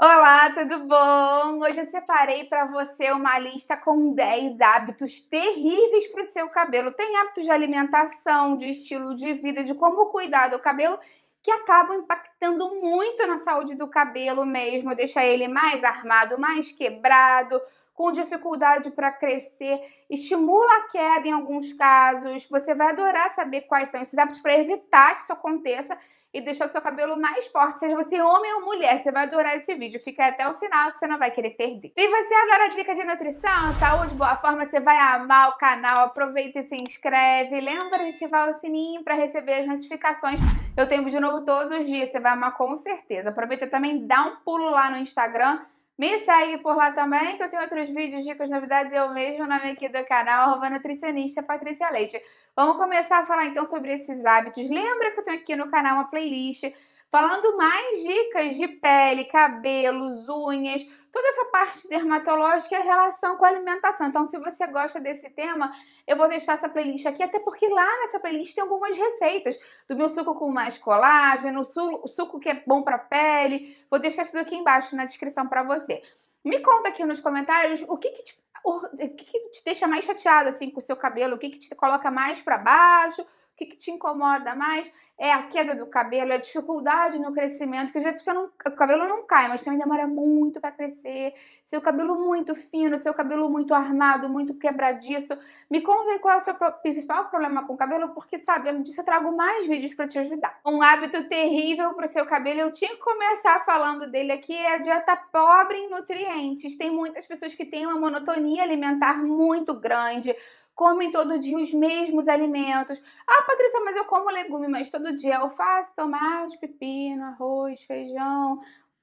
Olá, tudo bom? Hoje eu separei para você uma lista com 10 hábitos terríveis para o seu cabelo. Tem hábitos de alimentação, de estilo de vida, de como cuidar do cabelo que acabam impactando muito na saúde do cabelo mesmo, deixa ele mais armado, mais quebrado, com dificuldade para crescer, estimula a queda em alguns casos. Você vai adorar saber quais são esses hábitos para evitar que isso aconteça e deixar seu cabelo mais forte, seja você homem ou mulher. Você vai adorar esse vídeo. Fica até o final que você não vai querer perder. Se você adora a dica de nutrição, saúde, boa forma, você vai amar o canal. Aproveita e se inscreve. Lembra de ativar o sininho para receber as notificações. Eu tenho vídeo novo todos os dias. Você vai amar com certeza. Aproveita também, dá um pulo lá no Instagram me segue por lá também, que eu tenho outros vídeos, dicas, novidades eu mesmo na minha aqui do canal, arroba nutricionista Patrícia Leite. Vamos começar a falar então sobre esses hábitos. Lembra que eu tenho aqui no canal uma playlist falando mais dicas de pele, cabelos, unhas, toda essa parte dermatológica e a relação com a alimentação. Então, se você gosta desse tema, eu vou deixar essa playlist aqui, até porque lá nessa playlist tem algumas receitas do meu suco com mais colágeno, suco que é bom para pele. Vou deixar tudo aqui embaixo na descrição para você. Me conta aqui nos comentários o que, que te o que, que, te deixa mais chateado assim com o seu cabelo? O que, que te coloca mais para baixo? O que, que te incomoda mais? É a queda do cabelo, é a dificuldade no crescimento, que já você não, o cabelo não cai, mas também demora muito para crescer. Seu cabelo muito fino, seu cabelo muito armado, muito quebradiço, me conta aí qual é o seu principal problema com o cabelo, porque sabendo disso eu trago mais vídeos para te ajudar. Um hábito terrível para o seu cabelo, eu tinha que começar falando dele aqui, é a dieta pobre em nutrientes. Tem muitas pessoas que têm uma monotonia alimentar muito grande, comem todo dia os mesmos alimentos. Ah, Patrícia, mas eu como legume, mas todo dia alface, tomate, pepino, arroz, feijão,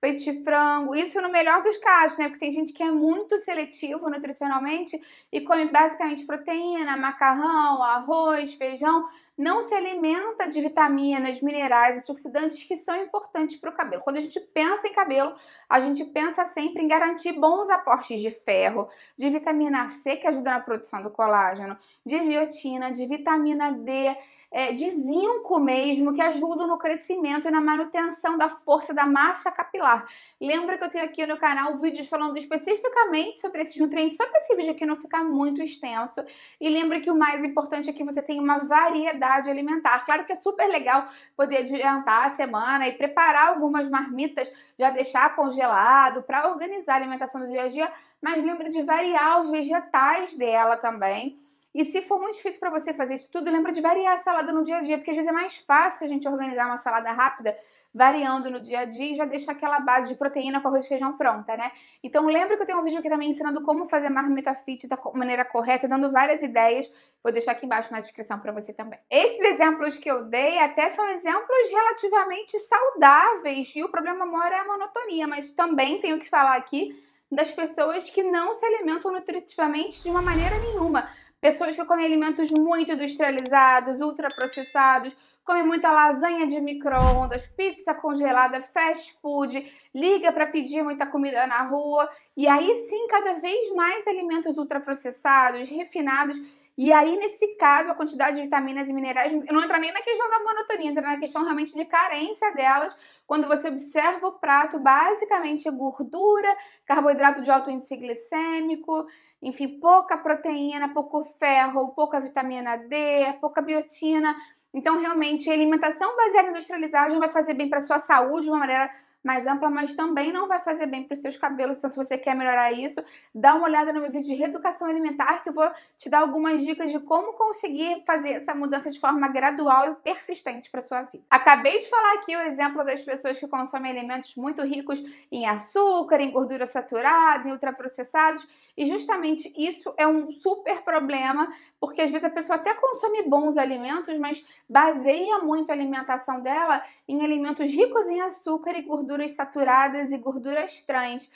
peito de frango, isso no melhor dos casos, né? Porque tem gente que é muito seletivo nutricionalmente e come basicamente proteína, macarrão, arroz, feijão, não se alimenta de vitaminas, minerais, antioxidantes que são importantes para o cabelo. Quando a gente pensa em cabelo, a gente pensa sempre em garantir bons aportes de ferro, de vitamina C que ajuda na produção do colágeno, de biotina, de vitamina D é, de zinco mesmo, que ajudam no crescimento e na manutenção da força da massa capilar. Lembra que eu tenho aqui no canal vídeos falando especificamente sobre esses nutrientes, só para esse vídeo aqui não ficar muito extenso. E lembra que o mais importante é que você tenha uma variedade alimentar. Claro que é super legal poder adiantar a semana e preparar algumas marmitas, já deixar congelado, para organizar a alimentação do dia a dia, mas lembra de variar os vegetais dela também e se for muito difícil para você fazer isso tudo, lembra de variar a salada no dia a dia, porque às vezes é mais fácil a gente organizar uma salada rápida variando no dia a dia e já deixar aquela base de proteína com arroz e feijão pronta, né? Então lembra que eu tenho um vídeo aqui também ensinando como fazer marmita fit da maneira correta, dando várias ideias. Vou deixar aqui embaixo na descrição para você também. Esses exemplos que eu dei até são exemplos relativamente saudáveis e o problema mora é a monotonia, mas também tenho que falar aqui das pessoas que não se alimentam nutritivamente de uma maneira nenhuma. Pessoas que comem alimentos muito industrializados, ultraprocessados, come muita lasanha de micro-ondas, pizza congelada, fast food, liga para pedir muita comida na rua. E aí sim, cada vez mais alimentos ultraprocessados, refinados. E aí, nesse caso, a quantidade de vitaminas e minerais não entra nem na questão da monotonia, entra na questão realmente de carência delas. Quando você observa o prato, basicamente é gordura, carboidrato de alto índice glicêmico, enfim, pouca proteína, pouco ferro, pouca vitamina D, pouca biotina. Então, realmente, a alimentação baseada em industrializagem vai fazer bem para a sua saúde de uma maneira mais ampla, mas também não vai fazer bem para os seus cabelos. Então, se você quer melhorar isso, dá uma olhada no meu vídeo de reeducação alimentar, que eu vou te dar algumas dicas de como conseguir fazer essa mudança de forma gradual e persistente para sua vida. Acabei de falar aqui o exemplo das pessoas que consomem alimentos muito ricos em açúcar, em gordura saturada, em ultraprocessados, e justamente isso é um super problema, porque às vezes a pessoa até consome bons alimentos, mas baseia muito a alimentação dela em alimentos ricos em açúcar e gordura gorduras saturadas e gorduras trans.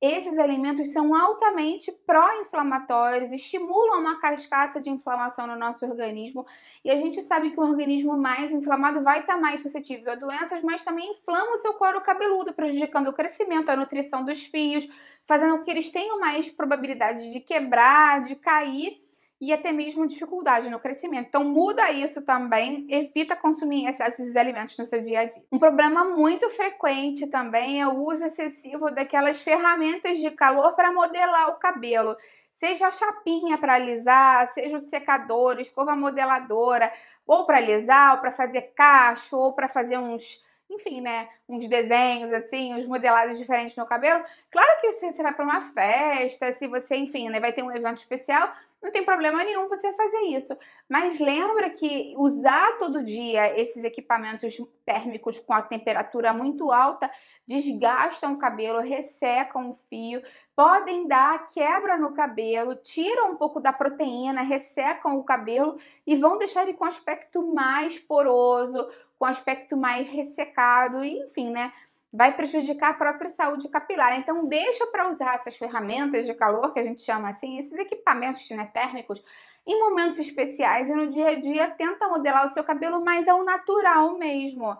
Esses alimentos são altamente pró-inflamatórios, estimulam uma cascata de inflamação no nosso organismo e a gente sabe que o organismo mais inflamado vai estar tá mais suscetível a doenças, mas também inflama o seu couro cabeludo, prejudicando o crescimento, a nutrição dos fios, fazendo com que eles tenham mais probabilidade de quebrar, de cair e até mesmo dificuldade no crescimento. Então muda isso também, evita consumir excessos de alimentos no seu dia a dia. Um problema muito frequente também é o uso excessivo daquelas ferramentas de calor para modelar o cabelo. Seja a chapinha para alisar, seja o secador, escova modeladora, ou para alisar, ou para fazer cacho, ou para fazer uns enfim, né, uns desenhos assim, uns modelados diferentes no cabelo. Claro que se você vai para uma festa, se você, enfim, né, vai ter um evento especial, não tem problema nenhum você fazer isso. Mas lembra que usar todo dia esses equipamentos térmicos com a temperatura muito alta desgastam o cabelo, ressecam o fio, podem dar quebra no cabelo, tiram um pouco da proteína, ressecam o cabelo e vão deixar ele com aspecto mais poroso, com aspecto mais ressecado, e, enfim, né? Vai prejudicar a própria saúde capilar. Então, deixa para usar essas ferramentas de calor, que a gente chama assim, esses equipamentos né, térmicos, em momentos especiais e no dia a dia, tenta modelar o seu cabelo mais ao é natural mesmo.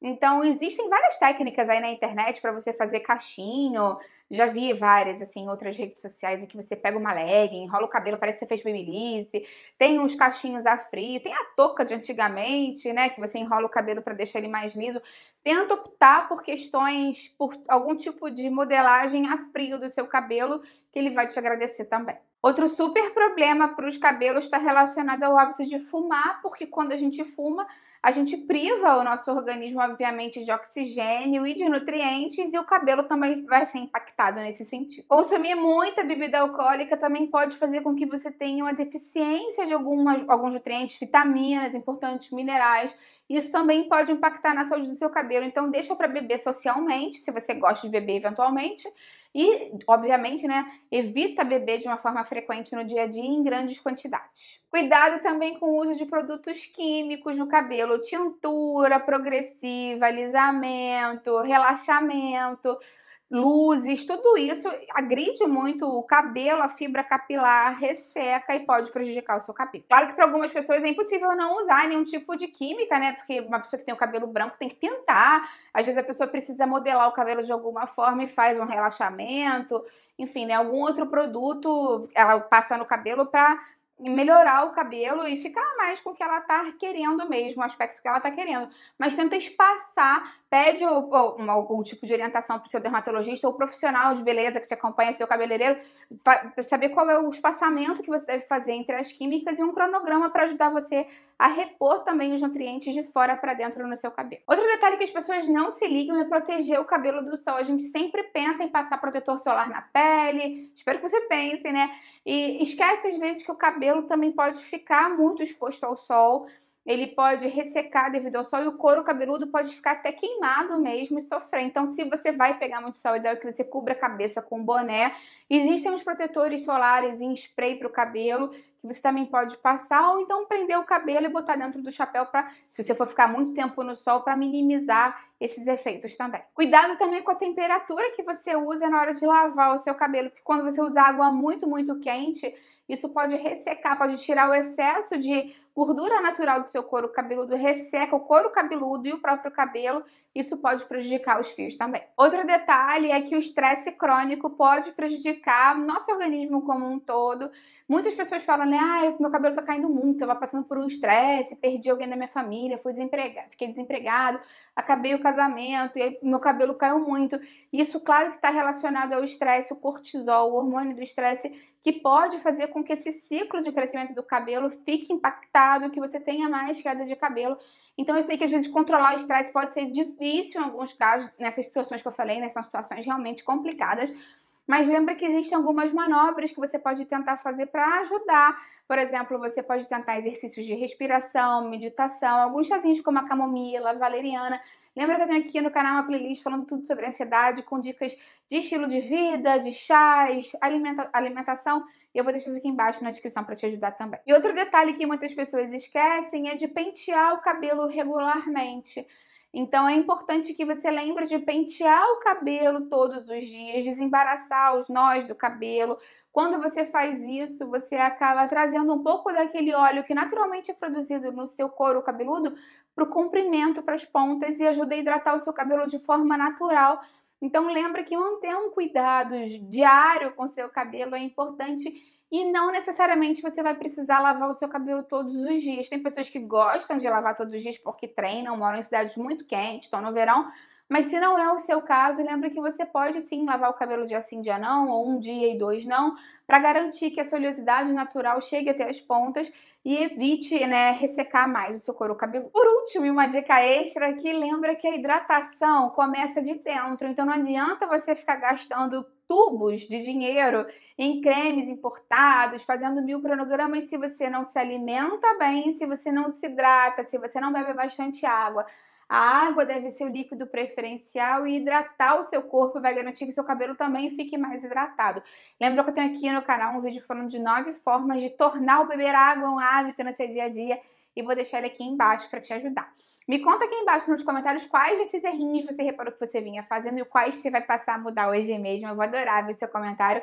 Então, existem várias técnicas aí na internet para você fazer cachinho, já vi várias, assim, em outras redes sociais em que você pega uma legging, enrola o cabelo, parece que você fez babyliss, tem uns cachinhos a frio, tem a touca de antigamente, né, que você enrola o cabelo para deixar ele mais liso. Tenta optar por questões, por algum tipo de modelagem a frio do seu cabelo, que ele vai te agradecer também. Outro super problema para os cabelos está relacionado ao hábito de fumar, porque quando a gente fuma, a gente priva o nosso organismo, obviamente, de oxigênio e de nutrientes, e o cabelo também vai ser impactado nesse sentido. Consumir muita bebida alcoólica também pode fazer com que você tenha uma deficiência de algumas, alguns nutrientes, vitaminas, importantes minerais, isso também pode impactar na saúde do seu cabelo. Então, deixa para beber socialmente, se você gosta de beber eventualmente, e, obviamente, né, evita beber de uma forma frequente no dia a dia em grandes quantidades. Cuidado também com o uso de produtos químicos no cabelo, tintura progressiva, alisamento, relaxamento luzes, tudo isso agride muito o cabelo, a fibra capilar resseca e pode prejudicar o seu cabelo. Claro que para algumas pessoas é impossível não usar nenhum tipo de química, né? Porque uma pessoa que tem o cabelo branco tem que pintar. Às vezes a pessoa precisa modelar o cabelo de alguma forma e faz um relaxamento, enfim, né? Algum outro produto ela passa no cabelo para melhorar o cabelo e ficar mais com o que ela tá querendo mesmo, o aspecto que ela tá querendo. Mas tenta espaçar, pede algum tipo de orientação pro seu dermatologista ou profissional de beleza que te acompanha, seu cabeleireiro, para saber qual é o espaçamento que você deve fazer entre as químicas e um cronograma para ajudar você a repor também os nutrientes de fora para dentro no seu cabelo. Outro detalhe que as pessoas não se ligam é proteger o cabelo do sol. A gente sempre pensa em passar protetor solar na pele, espero que você pense, né? E esquece às vezes que o cabelo cabelo também pode ficar muito exposto ao sol, ele pode ressecar devido ao sol e o couro cabeludo pode ficar até queimado mesmo e sofrer. Então, se você vai pegar muito sol, o é ideal é que você cubra a cabeça com um boné. Existem os protetores solares em spray para o cabelo, que você também pode passar, ou então prender o cabelo e botar dentro do chapéu para, se você for ficar muito tempo no sol, para minimizar esses efeitos também. Cuidado também com a temperatura que você usa na hora de lavar o seu cabelo, porque quando você usa água muito, muito quente, isso pode ressecar, pode tirar o excesso de gordura natural do seu couro cabeludo resseca o couro cabeludo e o próprio cabelo, isso pode prejudicar os fios também. Outro detalhe é que o estresse crônico pode prejudicar nosso organismo como um todo. Muitas pessoas falam, né, ah, meu cabelo tá caindo muito, eu tava passando por um estresse, perdi alguém da minha família, fui desempregado, fiquei desempregado, acabei o casamento e meu cabelo caiu muito. Isso, claro que está relacionado ao estresse, o cortisol, o hormônio do estresse, que pode fazer com que esse ciclo de crescimento do cabelo fique impactado penteado, que você tenha mais queda de cabelo. Então eu sei que às vezes controlar o estresse pode ser difícil em alguns casos, nessas situações que eu falei, né? São situações realmente complicadas. Mas lembra que existem algumas manobras que você pode tentar fazer para ajudar. Por exemplo, você pode tentar exercícios de respiração, meditação, alguns chazinhos como a camomila, a valeriana, Lembra que eu tenho aqui no canal uma playlist falando tudo sobre ansiedade, com dicas de estilo de vida, de chás, alimenta alimentação. E eu vou deixar isso aqui embaixo na descrição para te ajudar também. E outro detalhe que muitas pessoas esquecem é de pentear o cabelo regularmente. Então é importante que você lembre de pentear o cabelo todos os dias, desembaraçar os nós do cabelo, quando você faz isso, você acaba trazendo um pouco daquele óleo que naturalmente é produzido no seu couro cabeludo para o comprimento, para as pontas e ajuda a hidratar o seu cabelo de forma natural. Então lembra que manter um cuidado diário com seu cabelo é importante e não necessariamente você vai precisar lavar o seu cabelo todos os dias. Tem pessoas que gostam de lavar todos os dias porque treinam, moram em cidades muito quentes, estão no verão, mas se não é o seu caso, lembra que você pode sim lavar o cabelo dia sim, dia não, ou um dia e dois não, para garantir que essa oleosidade natural chegue até as pontas e evite né, ressecar mais o seu couro cabeludo. Por último, uma dica extra aqui, lembra que a hidratação começa de dentro, então não adianta você ficar gastando tubos de dinheiro em cremes importados, fazendo mil cronogramas se você não se alimenta bem, se você não se hidrata, se você não bebe bastante água. A água deve ser o líquido preferencial e hidratar o seu corpo vai garantir que seu cabelo também fique mais hidratado. Lembra que eu tenho aqui no canal um vídeo falando de nove formas de tornar o beber água um hábito no seu dia a dia e vou deixar ele aqui embaixo para te ajudar. Me conta aqui embaixo nos comentários quais desses errinhos você reparou que você vinha fazendo e quais você vai passar a mudar hoje mesmo. Eu vou adorar ver seu comentário.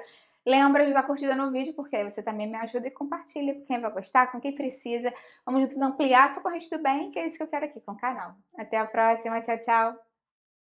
Lembra de dar curtida no vídeo, porque aí você também me ajuda e compartilha com quem vai gostar, com quem precisa. Vamos juntos ampliar essa corrente do bem, que é isso que eu quero aqui com o canal. Até a próxima, tchau, tchau!